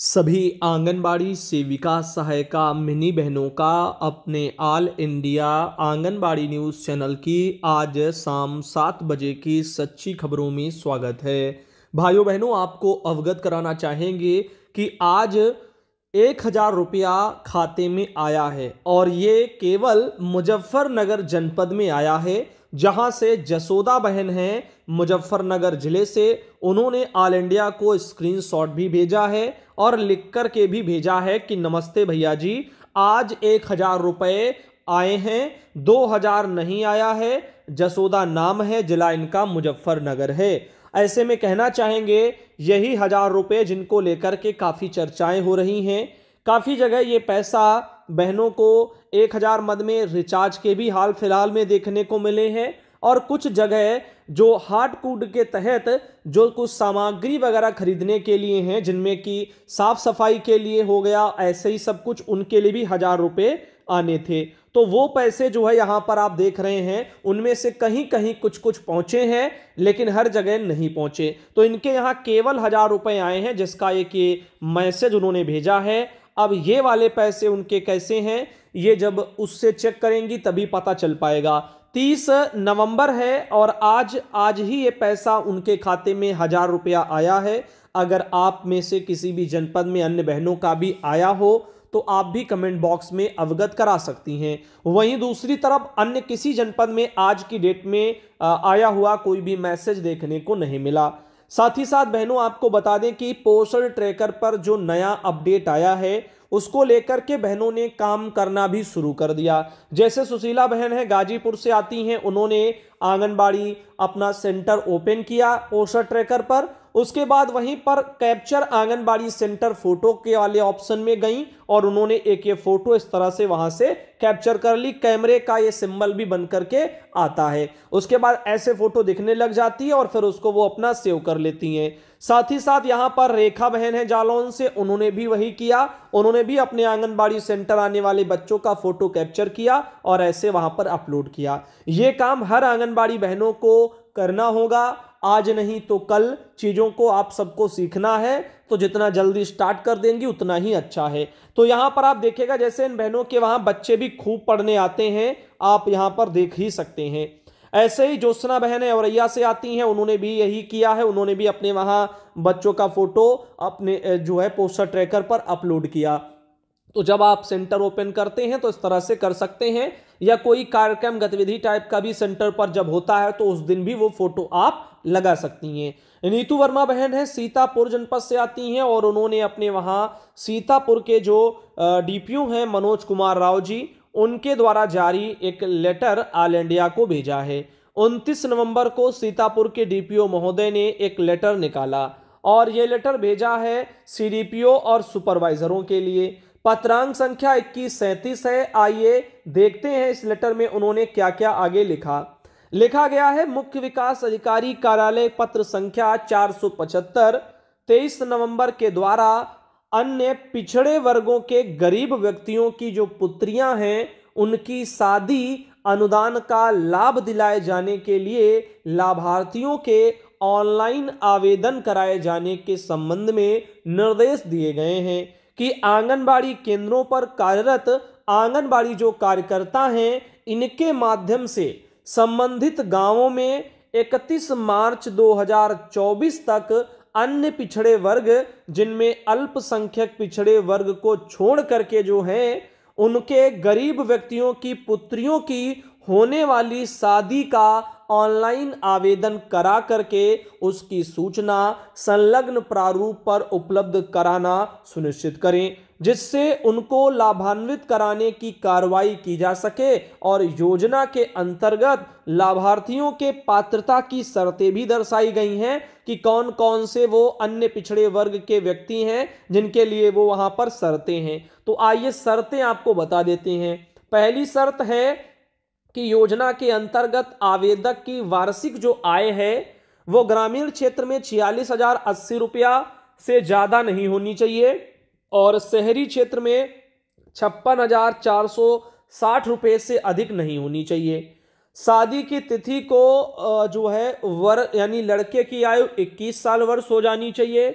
सभी आंगनबाड़ी सेविका सहायिका मिनी बहनों का अपने all India Anganwadi news channel की आज शाम सात बजे की सच्ची खबरों में स्वागत है भाइयों बहनों आपको अवगत कराना चाहेंगे कि आज एक हज़ार रुपया खाते में आया है और ये केवल मुजफ्फरनगर जनपद में आया है जहां से जसोदा बहन हैं मुजफ्फरनगर ज़िले से उन्होंने ऑल इंडिया को स्क्रीनशॉट भी भेजा है और लिख कर के भी भेजा है कि नमस्ते भैया जी आज एक हज़ार रुपये आए हैं दो हज़ार नहीं आया है जसोदा नाम है जिला इनका मुजफ्फरनगर है ऐसे में कहना चाहेंगे यही हज़ार रुपये जिनको लेकर के काफ़ी चर्चाएं हो रही हैं काफ़ी जगह ये पैसा बहनों को एक हज़ार मद में रिचार्ज के भी हाल फिलहाल में देखने को मिले हैं और कुछ जगह जो हार्ट कूड के तहत जो कुछ सामग्री वगैरह खरीदने के लिए हैं जिनमें कि साफ सफाई के लिए हो गया ऐसे ही सब कुछ उनके लिए भी हज़ार रुपये आने थे तो वो पैसे जो है यहाँ पर आप देख रहे हैं उनमें से कहीं कहीं कुछ कुछ पहुँचे हैं लेकिन हर जगह नहीं पहुँचे तो इनके यहाँ केवल हज़ार रुपये आए हैं जिसका एक ये मैसेज उन्होंने भेजा है अब ये वाले पैसे उनके कैसे हैं ये जब उससे चेक करेंगी तभी पता चल पाएगा तीस नवंबर है और आज आज ही ये पैसा उनके खाते में हज़ार रुपया आया है अगर आप में से किसी भी जनपद में अन्य बहनों का भी आया हो तो आप भी कमेंट बॉक्स में अवगत करा सकती हैं वहीं दूसरी तरफ अन्य किसी जनपद में आज की डेट में आया हुआ कोई भी मैसेज देखने को नहीं मिला साथ ही साथ बहनों आपको बता दें कि पोषण ट्रैकर पर जो नया अपडेट आया है उसको लेकर के बहनों ने काम करना भी शुरू कर दिया जैसे सुशीला बहन है गाजीपुर से आती हैं उन्होंने आंगनबाड़ी अपना सेंटर ओपन किया पोषण ट्रैकर पर उसके बाद वहीं पर कैप्चर आंगनबाड़ी सेंटर फोटो के वाले ऑप्शन में गई और उन्होंने एक ये फोटो इस तरह से वहां से कैप्चर कर ली कैमरे का ये सिंबल भी बन करके आता है उसके बाद ऐसे फोटो दिखने लग जाती है और फिर उसको वो अपना सेव कर लेती हैं साथ ही साथ यहाँ पर रेखा बहन है जालौन से उन्होंने भी वही किया उन्होंने भी अपने आंगनबाड़ी सेंटर आने वाले बच्चों का फोटो कैप्चर किया और ऐसे वहाँ पर अपलोड किया ये काम हर आंगनबाड़ी बहनों को करना होगा आज नहीं तो कल चीज़ों को आप सबको सीखना है तो जितना जल्दी स्टार्ट कर देंगी उतना ही अच्छा है तो यहाँ पर आप देखेगा जैसे इन बहनों के वहाँ बच्चे भी खूब पढ़ने आते हैं आप यहाँ पर देख ही सकते हैं ऐसे ही ज्योत्ना बहनें औरैया से आती हैं उन्होंने भी यही किया है उन्होंने भी अपने वहाँ बच्चों का फ़ोटो अपने जो है पोस्टर ट्रैकर पर अपलोड किया तो जब आप सेंटर ओपन करते हैं तो इस तरह से कर सकते हैं या कोई कार्यक्रम गतिविधि टाइप का भी सेंटर पर जब होता है तो उस दिन भी वो फोटो आप लगा सकती हैं नीतू वर्मा बहन है सीतापुर जनपद से आती हैं और उन्होंने अपने वहाँ सीतापुर के जो डी हैं मनोज कुमार राव जी उनके द्वारा जारी एक लेटर आल इंडिया को भेजा है उनतीस नवंबर को सीतापुर के डीपीओ महोदय ने एक लेटर निकाला और ये लेटर भेजा है सीडीपीओ और सुपरवाइजरों के लिए पत्रांक संख्या इक्कीस सैंतीस है आइए देखते हैं इस लेटर में उन्होंने क्या क्या आगे लिखा लिखा गया है मुख्य विकास अधिकारी कार्यालय पत्र संख्या चार सौ पचहत्तर तेईस नवंबर के द्वारा अन्य पिछड़े वर्गों के गरीब व्यक्तियों की जो पुत्रियां हैं उनकी शादी अनुदान का लाभ दिलाए जाने के लिए लाभार्थियों के ऑनलाइन आवेदन कराए जाने के संबंध में निर्देश दिए गए हैं कि आंगनबाड़ी केंद्रों पर कार्यरत आंगनबाड़ी जो कार्यकर्ता हैं इनके माध्यम से संबंधित गांवों में 31 मार्च 2024 तक अन्य पिछड़े वर्ग जिनमें अल्पसंख्यक पिछड़े वर्ग को छोड़ करके जो हैं उनके गरीब व्यक्तियों की पुत्रियों की होने वाली शादी का ऑनलाइन आवेदन करा करके उसकी सूचना संलग्न प्रारूप पर उपलब्ध कराना सुनिश्चित करें जिससे उनको लाभान्वित कराने की कार्रवाई की जा सके और योजना के अंतर्गत लाभार्थियों के पात्रता की शर्तें भी दर्शाई गई हैं कि कौन कौन से वो अन्य पिछड़े वर्ग के व्यक्ति हैं जिनके लिए वो वहाँ पर शर्तें हैं तो आइए शर्तें आपको बता देते हैं पहली शर्त है की योजना के अंतर्गत आवेदक की वार्षिक जो आय है वो ग्रामीण क्षेत्र में छियालीस हजार अस्सी रुपया से ज़्यादा नहीं होनी चाहिए और शहरी क्षेत्र में छप्पन हजार चार सौ साठ रुपये से अधिक नहीं होनी चाहिए शादी की तिथि को जो है वर यानी लड़के की आयु 21 साल वर्ष हो जानी चाहिए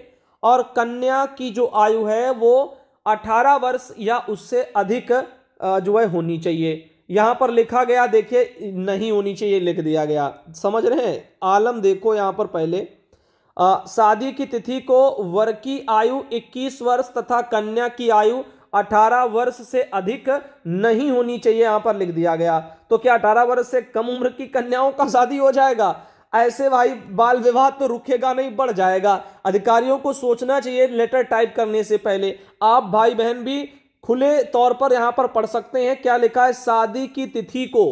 और कन्या की जो आयु है वो 18 वर्ष या उससे अधिक जो है होनी चाहिए यहाँ पर लिखा गया देखिए नहीं होनी चाहिए लिख दिया गया समझ रहे हैं आलम देखो यहाँ पर पहले शादी की तिथि को वर की आयु 21 वर्ष तथा कन्या की आयु 18 वर्ष से अधिक नहीं होनी चाहिए यहाँ पर लिख दिया गया तो क्या 18 वर्ष से कम उम्र की कन्याओं का शादी हो जाएगा ऐसे भाई बाल विवाह तो रुकेगा नहीं बढ़ जाएगा अधिकारियों को सोचना चाहिए लेटर टाइप करने से पहले आप भाई बहन भी खुले तौर पर यहां पर पढ़ सकते हैं क्या लिखा है शादी की तिथि को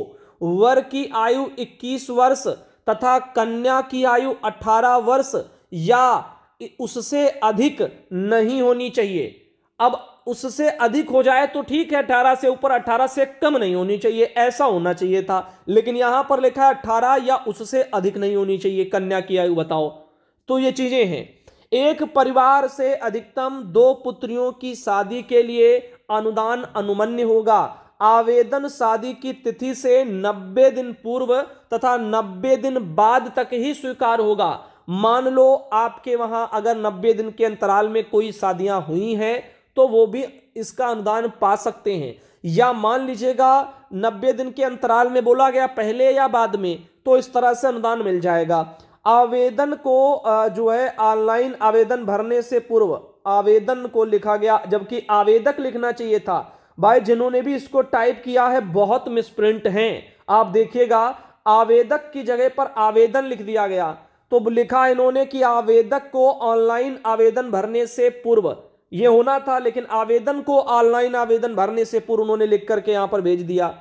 वर की आयु 21 वर्ष तथा कन्या की आयु 18 वर्ष या उससे अधिक नहीं होनी चाहिए अब उससे अधिक हो जाए तो ठीक है अठारह से ऊपर अठारह से कम नहीं होनी चाहिए ऐसा होना चाहिए था लेकिन यहां पर लिखा है अठारह या उससे अधिक नहीं होनी चाहिए कन्या की आयु बताओ तो ये चीजें हैं एक परिवार से अधिकतम दो पुत्रियों की शादी के लिए अनुदान अनुमन्य होगा आवेदन शादी की तिथि से 90 दिन पूर्व तथा 90 दिन बाद तक ही स्वीकार होगा मान लो आपके वहां अगर 90 दिन के अंतराल में कोई शादियां हुई हैं तो वो भी इसका अनुदान पा सकते हैं या मान लीजिएगा 90 दिन के अंतराल में बोला गया पहले या बाद में तो इस तरह से अनुदान मिल जाएगा आवेदन को जो है ऑनलाइन आवेदन भरने से पूर्व आवेदन को लिखा गया जबकि आवेदक लिखना चाहिए था भाई जिन्होंने भी इसको टाइप किया है बहुत मिसप्रिंट हैं आप देखिएगा आवेदक की जगह पर आवेदन लिख दिया गया तो लिखा इन्होंने कि आवेदक को ऑनलाइन आवेदन भरने से पूर्व यह होना था लेकिन आवेदन को ऑनलाइन आवेदन भरने से पूर्व उन्होंने लिख करके यहां पर भेज दिया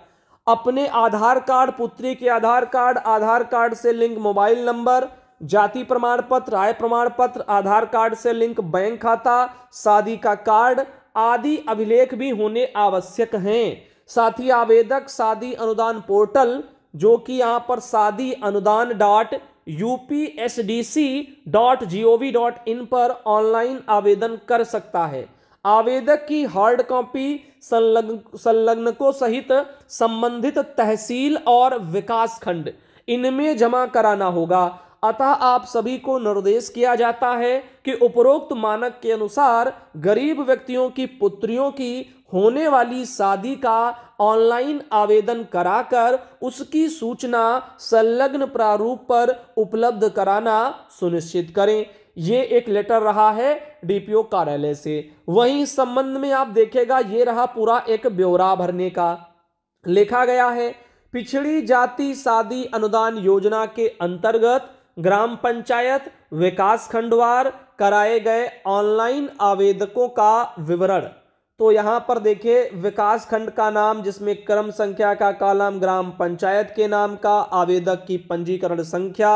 अपने आधार कार्ड पुत्री के आधार कार्ड आधार कार्ड से लिंक मोबाइल नंबर जाति प्रमाण पत्र आय प्रमाण पत्र आधार कार्ड से लिंक बैंक खाता शादी का कार्ड आदि अभिलेख भी होने आवश्यक हैं साथ ही आवेदक शादी अनुदान पोर्टल जो कि यहाँ पर शादी अनुदान dot U P S D C dot G O V dot in पर ऑनलाइन आवेदन कर सकता है आवेदक की हार्ड कॉपी संलग्न संलग्नकों सहित संबंधित तहसील और विकास खंड इनमें जमा कराना होगा अतः आप सभी को निर्देश किया जाता है कि उपरोक्त मानक के अनुसार गरीब व्यक्तियों की पुत्रियों की होने वाली शादी का ऑनलाइन आवेदन कराकर उसकी सूचना संलग्न प्रारूप पर उपलब्ध कराना सुनिश्चित करें ये एक लेटर रहा है डीपीओ कार्यालय से वहीं इस संबंध में आप देखेगा ये रहा पूरा एक ब्यौरा भरने का लिखा गया है पिछड़ी जाति शादी अनुदान योजना के अंतर्गत ग्राम पंचायत विकास खंडवार कराए गए ऑनलाइन आवेदकों का विवरण तो यहाँ पर देखिए विकास खंड का नाम जिसमें क्रम संख्या का कालम ग्राम पंचायत के नाम का आवेदक की पंजीकरण संख्या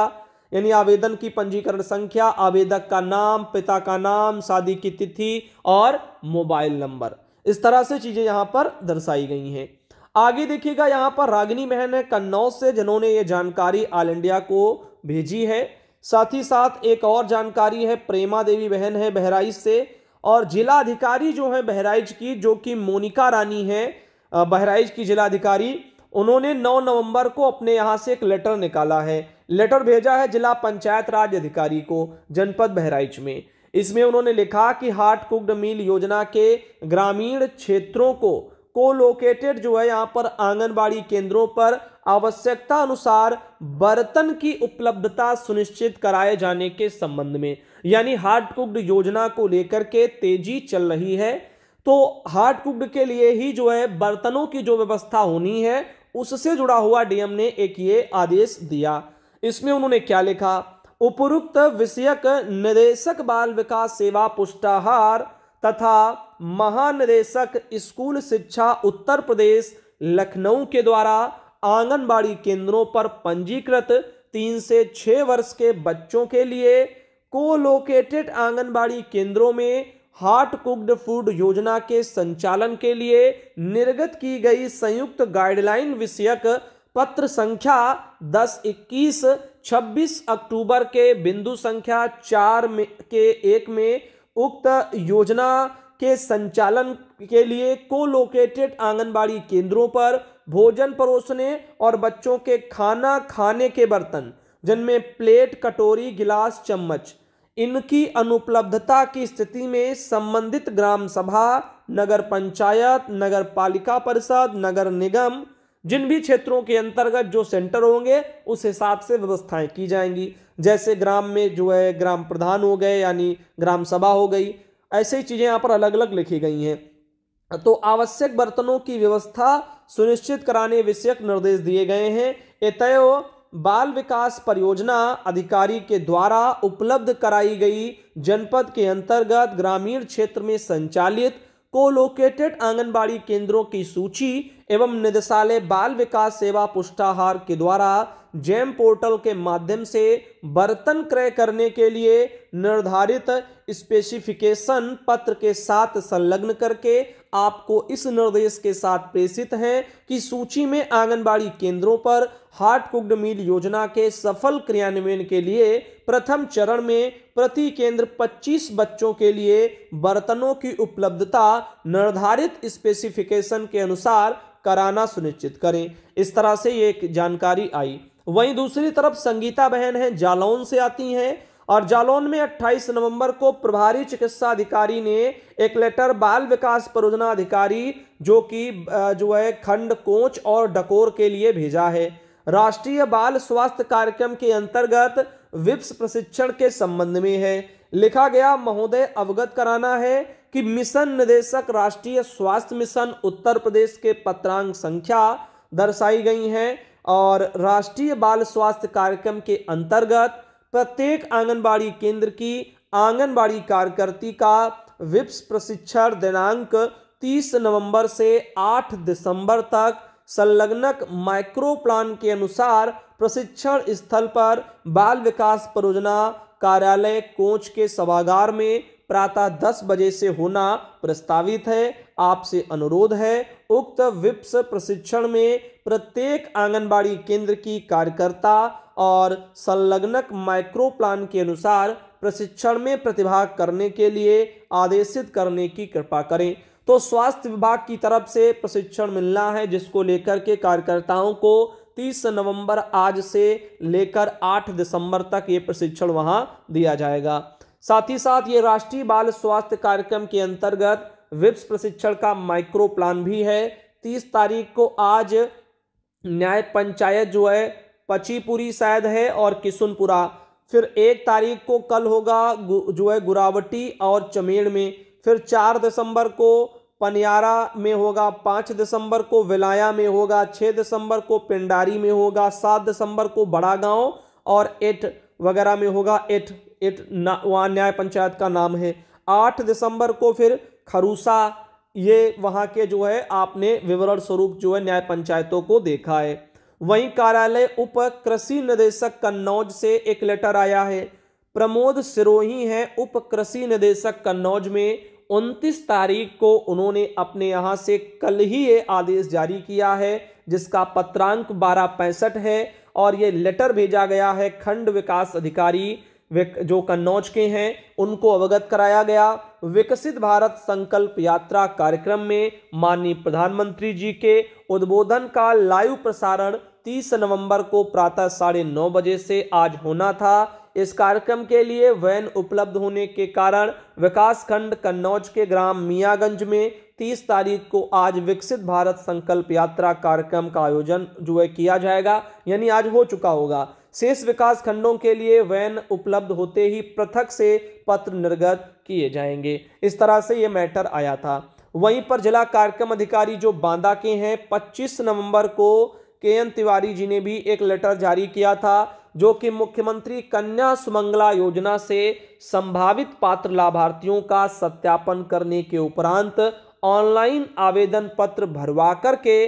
यानी आवेदन की पंजीकरण संख्या आवेदक का नाम पिता का नाम शादी की तिथि और मोबाइल नंबर इस तरह से चीज़ें यहाँ पर दर्शाई गई हैं आगे देखिएगा यहाँ पर रागिनी महन है कन्नौज से जिन्होंने ये जानकारी ऑल इंडिया को भेजी है साथ ही साथ एक और जानकारी है प्रेमा देवी बहन है बहराइच से और जिला अधिकारी जो है बहराइच की जो कि मोनिका रानी है बहराइच की अधिकारी उन्होंने 9 नवंबर को अपने यहां से एक लेटर निकाला है लेटर भेजा है जिला पंचायत राज अधिकारी को जनपद बहराइच में इसमें उन्होंने लिखा कि हार्ट कुक्ड मील योजना के ग्रामीण क्षेत्रों को कोलोकेटेड जो है यहाँ पर आंगनबाड़ी केंद्रों पर आवश्यकता अनुसार बर्तन की उपलब्धता सुनिश्चित कराए जाने के संबंध में यानी हार्ड कुक्ड योजना को लेकर के तेजी चल रही है तो हार्ड कुक्ड के लिए ही जो है बर्तनों की जो व्यवस्था होनी है उससे जुड़ा हुआ डीएम ने एक ये आदेश दिया इसमें उन्होंने क्या लिखा उपरुक्त विषयक निदेशक बाल विकास सेवा पुष्टाहार तथा महानिदेशक स्कूल शिक्षा उत्तर प्रदेश लखनऊ के द्वारा आंगनबाड़ी केंद्रों पर पंजीकृत तीन से छः वर्ष के बच्चों के लिए को लोकेटेड आंगनबाड़ी केंद्रों में हार्ट कुक्ड फूड योजना के संचालन के लिए निर्गत की गई संयुक्त गाइडलाइन विषयक पत्र संख्या दस इक्कीस छब्बीस अक्टूबर के बिंदु संख्या चार में के एक में उक्त योजना के संचालन के लिए को लोकेटेड आंगनबाड़ी केंद्रों पर भोजन परोसने और बच्चों के खाना खाने के बर्तन जिनमें प्लेट कटोरी गिलास चम्मच इनकी अनुपलब्धता की स्थिति में संबंधित ग्राम सभा नगर पंचायत नगर पालिका परिषद नगर निगम जिन भी क्षेत्रों के अंतर्गत जो सेंटर होंगे उस हिसाब से व्यवस्थाएं की जाएंगी जैसे ग्राम में जो है ग्राम प्रधान हो गए यानी ग्राम सभा हो गई ऐसे ही चीज़ें यहाँ पर अलग अलग लिखी गई हैं तो आवश्यक बर्तनों की व्यवस्था सुनिश्चित कराने विषयक निर्देश दिए गए हैं इतय बाल विकास परियोजना अधिकारी के द्वारा उपलब्ध कराई गई जनपद के अंतर्गत ग्रामीण क्षेत्र में संचालित कोलोकेटेड आंगनबाड़ी केंद्रों की सूची एवं निदेशालय बाल विकास सेवा पुष्टाहार के द्वारा जैम पोर्टल के माध्यम से बर्तन क्रय करने के लिए निर्धारित स्पेसिफिकेशन पत्र के साथ संलग्न करके आपको इस निर्देश के साथ प्रेषित हैं कि सूची में आंगनबाड़ी केंद्रों पर हार्ट कुकड मील योजना के सफल क्रियान्वयन के लिए प्रथम चरण में प्रति केंद्र 25 बच्चों के लिए बर्तनों की उपलब्धता निर्धारित स्पेसिफिकेशन के अनुसार कराना सुनिश्चित करें इस तरह से ये एक जानकारी आई वहीं दूसरी तरफ संगीता बहन हैं जालौन से आती हैं और जालौन में 28 नवंबर को प्रभारी चिकित्सा अधिकारी ने एक लेटर बाल विकास परियोजना अधिकारी जो कि जो है खंड कोच और डकोर के लिए भेजा है राष्ट्रीय बाल स्वास्थ्य कार्यक्रम के अंतर्गत विप्स प्रशिक्षण के संबंध में है लिखा गया महोदय अवगत कराना है कि मिशन निदेशक राष्ट्रीय स्वास्थ्य मिशन उत्तर प्रदेश के पत्रांग संख्या दर्शाई गई हैं और राष्ट्रीय बाल स्वास्थ्य कार्यक्रम के अंतर्गत प्रत्येक आंगनबाड़ी केंद्र की आंगनबाड़ी कार्यकर्ती का विप्स प्रशिक्षण दिनांक 30 नवंबर से 8 दिसंबर तक संलग्नक माइक्रो प्लान के अनुसार प्रशिक्षण स्थल पर बाल विकास परियोजना कार्यालय कोच के सभागार में प्रातः दस बजे से होना प्रस्तावित है आपसे अनुरोध है उक्त विप्स प्रशिक्षण में प्रत्येक आंगनबाड़ी केंद्र की कार्यकर्ता और संलग्नक माइक्रो प्लान के अनुसार प्रशिक्षण में प्रतिभाग करने के लिए आदेशित करने की कृपा करें तो स्वास्थ्य विभाग की तरफ से प्रशिक्षण मिलना है जिसको लेकर के कार्यकर्ताओं को तीस नवंबर आज से लेकर आठ दिसंबर तक ये प्रशिक्षण वहाँ दिया जाएगा साथ ही साथ ये राष्ट्रीय बाल स्वास्थ्य कार्यक्रम के अंतर्गत विप्स प्रशिक्षण का माइक्रो प्लान भी है तीस तारीख को आज न्याय पंचायत जो है पचीपुरी शायद है और किशुनपुरा फिर एक तारीख को कल होगा जो है गुरावटी और चमेड़ में फिर चार दिसंबर को पनियारा में होगा पाँच दिसंबर को विलाया में होगा छः दिसंबर को पिंडारी में होगा सात दिसंबर को बड़ा गांव और एट वगैरह में होगा एट एट वहाँ न्याय पंचायत का नाम है आठ दिसंबर को फिर खरूसा ये वहाँ के जो है आपने विवरण स्वरूप जो है न्याय पंचायतों को देखा है वहीं कार्यालय उप कृषि निदेशक कन्नौज से एक लेटर आया है प्रमोद सिरोही हैं उप कृषि निदेशक कन्नौज में 29 तारीख को उन्होंने अपने यहाँ से कल ही ये आदेश जारी किया है जिसका पत्रांक बारह पैंसठ है और ये लेटर भेजा गया है खंड विकास अधिकारी जो कन्नौज के हैं उनको अवगत कराया गया विकसित भारत संकल्प यात्रा कार्यक्रम में माननीय प्रधानमंत्री जी के उद्बोधन का लाइव प्रसारण 30 नवंबर को प्रातः साढ़े नौ बजे से आज होना था इस कार्यक्रम के लिए वैन उपलब्ध होने के कारण विकासखंड कन्नौज के ग्राम मियागंज में 30 तारीख को आज विकसित भारत संकल्प यात्रा कार्यक्रम का आयोजन जो है किया जाएगा यानी आज हो चुका होगा शेष विकास खंडों के लिए वैन उपलब्ध होते ही पृथक से पत्र निर्गत किए जाएंगे इस तरह से ये मैटर आया था वहीं पर जिला कार्यक्रम अधिकारी जो बांदा के हैं 25 नवंबर को के एन तिवारी जी ने भी एक लेटर जारी किया था जो कि मुख्यमंत्री कन्या सुमंगला योजना से संभावित पात्र लाभार्थियों का सत्यापन करने के उपरांत ऑनलाइन आवेदन पत्र भरवा करके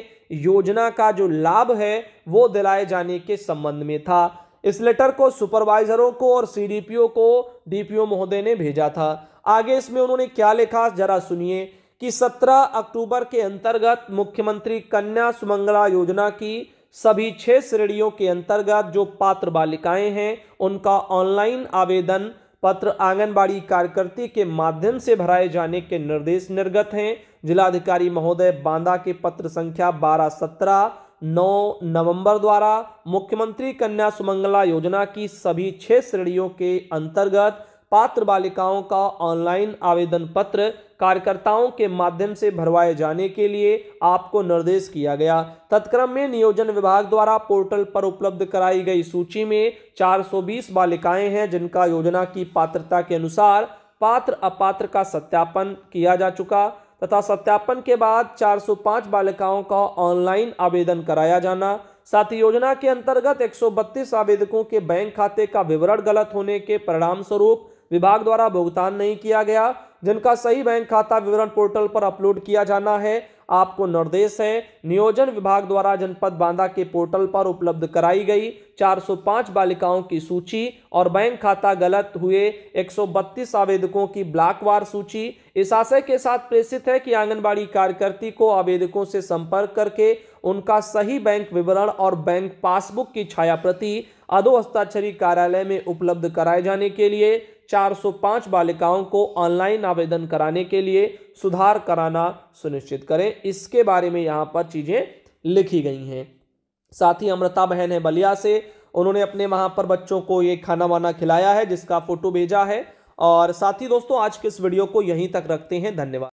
योजना का जो लाभ है वो दिलाए जाने के संबंध में था इस लेटर को सुपरवाइजरों को और सीडीपीओ को डीपीओ महोदय ने भेजा था आगे इसमें उन्होंने क्या लिखा जरा सुनिए कि 17 अक्टूबर के अंतर्गत मुख्यमंत्री कन्या सुमंगला योजना की सभी छः श्रेणियों के अंतर्गत जो पात्र बालिकाएं हैं उनका ऑनलाइन आवेदन पत्र आंगनबाड़ी कार्यकर्ती के माध्यम से भराए जाने के निर्देश निर्गत हैं जिलाधिकारी महोदय बांदा के पत्र संख्या बारह सत्रह नौ नवंबर द्वारा मुख्यमंत्री कन्या सुमंगला योजना की सभी छः श्रेणियों के अंतर्गत पात्र बालिकाओं का ऑनलाइन आवेदन पत्र कार्यकर्ताओं के माध्यम से भरवाए जाने के लिए आपको निर्देश किया गया तत्क्रम में नियोजन विभाग द्वारा पोर्टल पर उपलब्ध कराई गई सूची में 420 बालिकाएं हैं जिनका योजना की पात्रता के अनुसार पात्र अपात्र का सत्यापन किया जा चुका तथा सत्यापन के बाद 405 बालिकाओं का ऑनलाइन आवेदन कराया जाना साथ ही योजना के अंतर्गत 132 आवेदकों के बैंक खाते का विवरण गलत होने के परिणाम स्वरूप विभाग द्वारा भुगतान नहीं किया गया जिनका सही बैंक खाता विवरण पोर्टल पर अपलोड किया जाना है आपको निर्देश है नियोजन विभाग द्वारा जनपद बांदा के पोर्टल पर उपलब्ध कराई गई 405 बालिकाओं की सूची और बैंक खाता गलत हुए 132 आवेदकों की ब्लॉकवार सूची इस आशय के साथ प्रेषित है कि आंगनबाड़ी कार्यकर्ती को आवेदकों से संपर्क करके उनका सही बैंक विवरण और बैंक पासबुक की छाया प्रति अधो हस्ताक्षरी कार्यालय में उपलब्ध कराए जाने के लिए 405 बालिकाओं को ऑनलाइन आवेदन कराने के लिए सुधार कराना सुनिश्चित करें इसके बारे में यहाँ पर चीज़ें लिखी गई हैं साथ ही अमृता बहन है बलिया से उन्होंने अपने वहाँ पर बच्चों को ये खाना वाना खिलाया है जिसका फ़ोटो भेजा है और साथ ही दोस्तों आज के इस वीडियो को यहीं तक रखते हैं धन्यवाद